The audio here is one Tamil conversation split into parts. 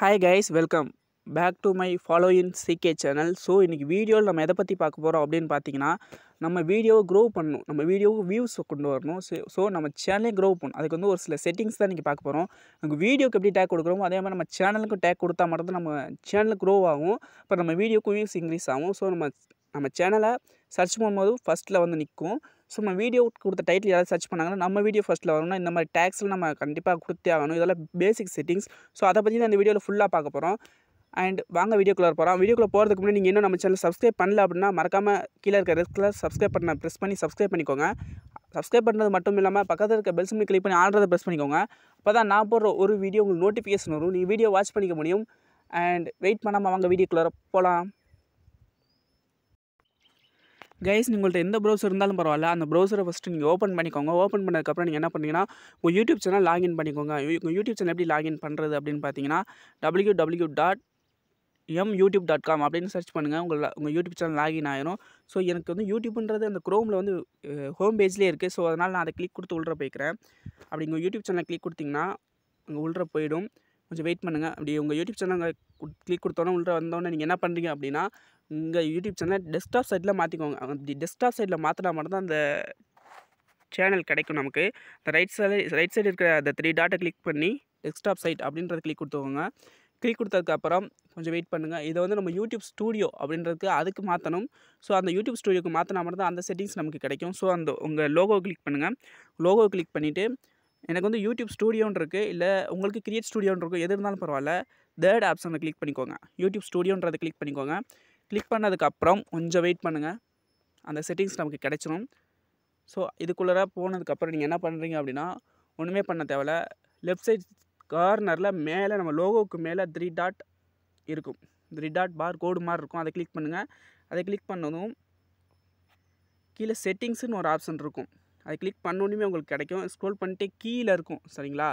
hi guys welcome back to my follow in CK channel so இன்றைக்கி வீடியோவில் நம்ம எதை பற்றி பார்க்க போகிறோம் அப்படின்னு பார்த்தீங்கன்னா நம்ம வீடியோவை க்ரோ பண்ணணும் நம்ம வீடியோவுக்கு வியூஸ் கொண்டு வரணும் ஸோ நம்ம சேனலே க்ரோ பண்ணணும் அதுக்கு வந்து ஒரு சில செட்டிங்ஸ் தான் இன்றைக்கி பார்க்க போகிறோம் நமக்கு வீடியோக்கு எப்படி டேக் கொடுக்குறோமோ அதே மாதிரி நம்ம சேனலுக்கும் டேக் கொடுத்தா மட்டும் நம்ம சேனலுக்கு க்ரோ ஆகும் இப்போ நம்ம வீடியோக்கும் வியூஸ் இன்க்ரீஸ் ஆகும் ஸோ நம்ம நம்ம சேனலை சர்ச் பண்ணும்போது ஃபஸ்ட்டில் வந்து நிற்கும் ஸோ நம்ம வீடியோ கொடுத்த டைட்டில் யாராவது சர்ச் பண்ணாங்கன்னா நம்ம வீடியோ ஃபஸ்ட்டில் வரணும்னா இந்த மாதிரி டேக்ஸில் நம்ம கண்டிப்பாக கொடுத்தே ஆகணும் இதெல்லாம் பேசிக் செட்டிங்ஸ் ஸோ அதை பற்றி நான் இந்த வீடியோவில் ஃபுல்லாக பார்க்க போகிறோம் அண்ட் வாங்க வீடியோக்குள்ளே போகிறோம் வீடியோக்குள்ளே போகிறதுக்கு முன்னாடி நீங்கள் இன்னும் நம்ம சேனல் சப்ஸ்கிரைப் பண்ணல அப்படின்னா மறக்காமல் கீழே இருக்க ரெஸ்கில் சப்ஸ்கிரைப் பண்ண ப்ரெஸ் பண்ணி சப்ஸ்கிரைப் பண்ணிக்கோங்க சப்ஸ்கிரைப் பண்ணுறது மட்டும் இல்லாமல் பக்கத்தில் இருக்க பெல் சிம்னி கிளிக் பண்ணி ஆடுறதை ப்ரெஸ் பண்ணிக்கோங்க அப்போ தான் நான் போடுற ஒரு வீடியோ உங்களுக்கு நோட்டிஃபிகேஷன் வரும் நீங்கள் வீடியோ வாட்ச் பண்ணிக்க முடியும் அண்ட் வெயிட் பண்ணாமல் வாங்க வீடியோக்குள்ளே போகலாம் கைஸ் உங்கள்கிட்ட எந்த ப்ரௌசர் இருந்தாலும் பரவாயில்ல அந்த ப்ரௌசரை ஃபஸ்ட்டு நீங்கள் ஓப்பன் பண்ணிக்கோங்க ஓப்பன் பண்ணதுக்கப்புறம் நீங்கள் என்ன பண்ணிங்கன்னா உங்கள் யூடியூப் சேனல் லாகின் பண்ணிக்கோங்க உங்கள் யூடியூப் சேனல் எப்படி லாகின் பண்ணுறது அப்படின்னு பார்த்தீங்கன்னா W W dot M YouTube dot com அப்படின்னு சர்ச் பண்ணுங்கள் உங்கள் உங்கள் யூடியூப் சேனல் லாகின் ஆயிரும் ஸோ எனக்கு வந்து யூடியூப்ன்றது அந்த க்ரோமில் வந்து ஹோம் பேஜ்லேயே இருக்குது ஸோ அதனால் நான் அதை கிளிக் கொடுத்து உள்ள போய்க்கிறேன் அப்படி உங்கள் யூடியூப் சேனலை கிளிக் கொடுத்திங்கன்னா அங்கே உள்ள போயிடும் கொஞ்சம் வெயிட் பண்ணுங்கள் அப்படி உங்கள் யூடியூப் சேனல் கிளிக் கொடுத்தோன்னே உள்ள வந்தோடனே நீங்கள் என்ன பண்ணுறீங்க அப்படின்னா இங்கே யூடியூப் சேனல் டெஸ்க்டாப் சைடில் மாற்றிக்கோங்க அப்படி டெஸ்க்டாப் சைட்டில் மாற்றினா மட்டும்தான் அந்த சேனல் கிடைக்கும் நமக்கு இந்த ரைட் சைடு ரைட் சைடு இருக்கிற அந்த த்ரீ டாட்டை கிளிக் பண்ணி டெஸ்க்டாப் சைட் அப்படின்றத கிளிக் கொடுத்துக்கோங்க கிளிக் கொடுத்ததுக்கப்புறம் கொஞ்சம் வெயிட் பண்ணுங்கள் இதை வந்து நம்ம யூடியூப் ஸ்டூடியோ அப்படின்றதுக்கு அதுக்கு மாற்றணும் ஸோ அந்த யூடியூப் ஸ்டூடியோக்கு மாற்றினா மட்டும் தான் அந்த செட்டிங்ஸ் நமக்கு கிடைக்கும் ஸோ அந்த உங்கள் லோகோ கிளிக் பண்ணுங்கள் லோகோ கிளிக் பண்ணிவிட்டு எனக்கு வந்து யூடியூப் ஸ்டூடியோன்றிருக்கு இருக்குது இல்லை உங்களுக்கு கிரியேட் ஸ்டூடியோன்னு எது இருந்தாலும் பரவாயில்ல தேர்ட் ஆப்ஷனை கிளிக் பண்ணிக்கோங்க யூடியூப் ஸ்டூடியோன்றதை கிளிக் பண்ணிக்கோங்க கிளிக் பண்ணதுக்கப்புறம் கொஞ்சம் வெயிட் பண்ணுங்கள் அந்த செட்டிங்ஸ் நமக்கு கிடச்சிரும் ஸோ இதுக்குள்ளார போனதுக்கப்புறம் நீங்கள் என்ன பண்ணுறீங்க அப்படின்னா ஒன்றுமே பண்ண தேவையில்ல லெஃப்ட் சைட் கார்னரில் மேலே நம்ம லோகோவுக்கு மேலே த்ரீ டாட் இருக்கும் த்ரீ டாட் பார் கோடு மாதிரி இருக்கும் அதை கிளிக் பண்ணுங்கள் அதை கிளிக் பண்ணதும் கீழே செட்டிங்ஸுன்னு ஒரு ஆப்ஷன் இருக்கும் அதை கிளிக் பண்ணோன்னுமே உங்களுக்கு கிடைக்கும் ஸ்க்ரோல் பண்ணிட்டு கீழே இருக்கும் சரிங்களா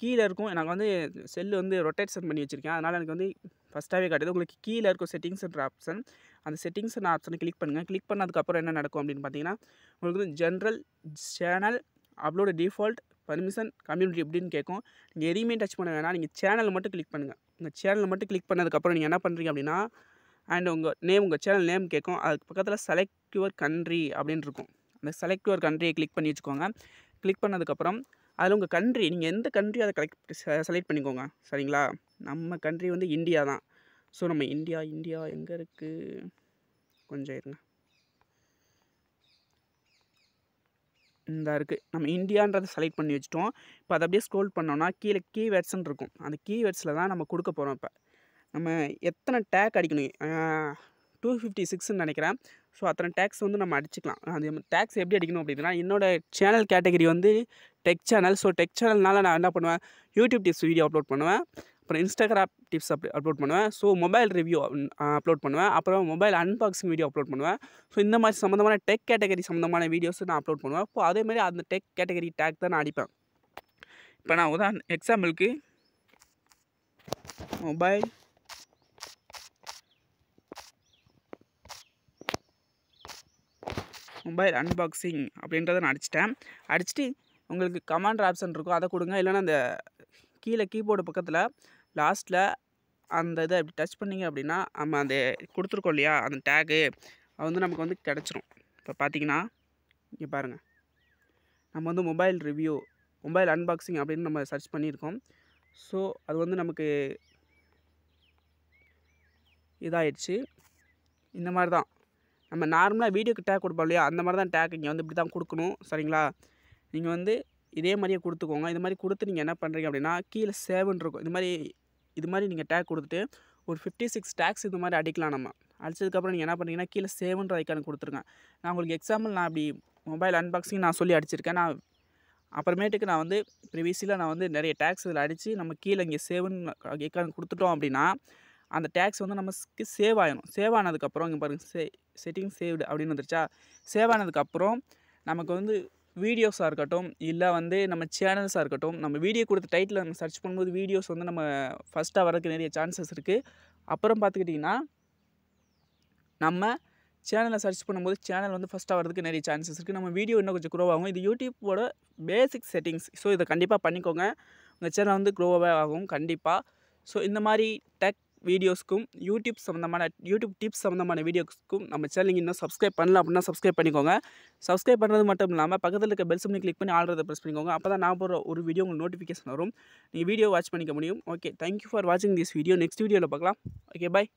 கீழே இருக்கும் எனக்கு வந்து செல்லு வந்து ரொட்டேஷன் பண்ணி வச்சுருக்கேன் அதனால் எனக்கு வந்து ஃபஸ்ட்டாகவே காட்டுது உங்களுக்கு கீழே இருக்கும் செட்டிங்ஸ்ன்ற ஆப்ஷன் அந்த நான் ஆப்ஷனை கிளிக் பண்ணுங்கள் கிளிக் பண்ணதுக்கப்புறம் என்ன நடக்கும் அப்படின்னு பார்த்தீங்கன்னா உங்களுக்கு வந்து general channel upload default permission community அப்படின்னு கேட்கும் நீங்கள் எதையுமே டச் பண்ண வேணாம் நீங்கள் சேனல் மட்டும் கிளிக் பண்ணுங்கள் உங்கள் சேனல் மட்டும் கிளிக் பண்ணதுக்கப்புறம் நீங்கள் என்ன பண்ணுறீங்க அப்படின்னா அண்ட் உங்கள் நேம் உங்கள் சேனல் நேம் கேட்கும் அதுக்கு பக்கத்தில் செலக்ட் யுவர் கண்ட்ரி அப்படின்னு இருக்கும் அந்த செலக்ட் யுவர் கண்ட்ரியை கிளிக் பண்ணி வச்சுக்கோங்க கிளிக் பண்ணதுக்கப்புறம் அதில் உங்கள் கண்ட்ரி நீங்கள் எந்த கண்ட்ரி அதை கலெக்ட் செலக்ட் பண்ணிக்கோங்க சரிங்களா நம்ம கண்ட்ரி வந்து இந்தியா தான் ஸோ நம்ம இந்தியா இந்தியா எங்கே இருக்குது கொஞ்சம் இருங்க இந்த இருக்குது நம்ம இந்தியான்றதை செலக்ட் பண்ணி வச்சுட்டோம் இப்போ அதை அப்படியே ஸ்க்ரோல் பண்ணோன்னா கீழே கீவேர்ட்ஸ்ன்னு இருக்கும் அந்த கீவேர்ட்ஸில் தான் நம்ம கொடுக்க போகிறோம் இப்போ நம்ம எத்தனை டேக் அடிக்கணும் டூ ஃபிஃப்டி சிக்ஸ்ன்னு நினைக்கிறேன் ஸோ அத்தனை டேக்ஸ் வந்து நம்ம அடிச்சுக்கலாம் அந்த டேக்ஸ் எப்படி அடிக்கணும் அப்படின்னா என்னோடய சேனல் கேட்டகரி வந்து டெக் சேனல் ஸோ டெக் சேனல்னால் நான் என்ன பண்ணுவேன் யூடியூப் டிப்ஸ் வீடியோ அப்லோட் பண்ணுவேன் அப்புறம் இன்ஸ்டாகிராம் டிப்ஸ் அப் அப்லோட் பண்ணுவேன் ஸோ மொபைல் ரிவ்யூ அப்லோட் பண்ணுவேன் அப்புறம் மொபைல் அன்பாக்சிங் வீடியோ அப்லோட் பண்ணுவேன் ஸோ இந்த மாதிரி சம்மந்தமான டெக் கேட்டகரி சம்மந்தமான வீடியோஸ் நான் அப்லோட் பண்ணுவேன் அதே மாதிரி அந்த டெக் கேட்டகரி டேக் தான் நான் அடிப்பேன் இப்போ நான் உதாரண எக்ஸாம்பிளுக்கு மொபைல் மொபைல் அன்பாக்சிங் அப்படின்றத நான் அடிச்சிட்டேன் அடிச்சுட்டு உங்களுக்கு கமாண்ட் ஆப்ஷன் இருக்கும் அதை கொடுங்க இல்லைன்னா அந்த கீழே கீபோர்டு பக்கத்தில் லாஸ்ட்டில் அந்த இதை அப்படி டச் பண்ணிங்க அப்படின்னா நம்ம அந்த கொடுத்துருக்கோம் இல்லையா அந்த டேகு அது வந்து நமக்கு வந்து கிடச்சிரும் இப்போ பார்த்தீங்கன்னா இங்கே பாருங்கள் நம்ம வந்து மொபைல் ரிவ்யூ மொபைல் அன்பாக்சிங் அப்படின்னு நம்ம சர்ச் பண்ணியிருக்கோம் ஸோ அது வந்து நமக்கு இதாகிடுச்சு இந்த மாதிரி தான் நம்ம நார்மலாக வீடியோக்கு டேக் கொடுப்போம் இல்லையா அந்த மாதிரி தான் டேக் இங்கே வந்து இப்படி தான் கொடுக்கணும் சரிங்களா நீங்கள் வந்து இதே மாதிரியே கொடுத்துக்கோங்க இது மாதிரி கொடுத்து நீங்கள் என்ன பண்ணுறீங்க அப்படின்னா கீழே சேவன் இருக்கும் இது மாதிரி இது மாதிரி நீங்கள் டேக் கொடுத்துட்டு ஒரு ஃபிஃப்டி சிக்ஸ் டேக்ஸ் இது மாதிரி அடிக்கலாம் நம்ம அடித்ததுக்கப்புறம் நீங்கள் என்ன பண்ணுறீங்கன்னா கீழே சேவன்ற ஐக்கான கொடுத்துருங்க நான் உங்களுக்கு எக்ஸாம்பிள் நான் அப்படி மொபைல் அன்பாக்சிங் நான் சொல்லி அடிச்சிருக்கேன் நான் அப்புறமேட்டுக்கு நான் வந்து ப்ரிவியஸில் நான் வந்து நிறைய டேக்ஸ் இதில் அடித்து நம்ம கீழே இங்கே சேவன் ஐக்கான கொடுத்துட்டோம் அப்படின்னா அந்த டேக்ஸ் வந்து நமக்கு சேவ் ஆகணும் சேவ் ஆனதுக்கப்புறம் இங்கே பாருங்கள் சே செட்டிங் சேவ்டு அப்படின்னு வந்துருச்சா சேவ் ஆனதுக்கப்புறம் நமக்கு வந்து வீடியோஸாக இருக்கட்டும் இல்லை வந்து நம்ம சேனல்ஸாக இருக்கட்டும் நம்ம வீடியோ கொடுத்த டைட்டில் நம்ம சர்ச் பண்ணும்போது வீடியோஸ் வந்து நம்ம ஃபஸ்ட்டாக வரதுக்கு நிறைய சான்சஸ் இருக்குது அப்புறம் பார்த்துக்கிட்டிங்கன்னா நம்ம சேனலில் சர்ச் பண்ணும்போது சேனல் வந்து ஃபஸ்ட்டாக வரதுக்கு நிறைய சான்சஸ் இருக்குது நம்ம வீடியோ இன்னும் கொஞ்சம் குரோவாகும் ஆகும் இது யூடியூப்போட பேசிக் செட்டிங்ஸ் ஸோ இதை கண்டிப்பாக பண்ணிக்கோங்க உங்கள் சேனல் வந்து க்ரோவாகவே ஆகும் கண்டிப்பாக ஸோ இந்த மாதிரி டெக் வீடியோஸ்க்கும் யூடியூப் சம்மந்தமான யூடியூப் டிப்ஸ் சம்மந்தமான வீடியோஸ்க்கும் நம்ம சேனல் இன்னும் சப்ஸ்கிரைப் பண்ணல அப்படின்னா சப்ஸ்கிரைப் பண்ணிக்கோங்க சப்ஸ்கிரைப் பண்ணுறது மட்டும் இல்லாமல் பக்கத்தில் இருக்க பெல் சம்மனி கிளிக் பண்ணி ஆல்ரெடி ப்ரெஸ் பண்ணிக்கோங்க அப்போ தான் நான் போகிற ஒரு வீடியோ உங்களுக்கு நோட்டிஃபிகேஷன் வரும் நீங்கள் வீடியோ வாட்ச் பண்ணிக்க முடியும் ஓகே தேங்க்யூ ஃபார் வாட்சிங் திஸ் வீடியோ நெக்ஸ்ட் வீடியோவில் பார்க்கலாம் ஓகே பாய்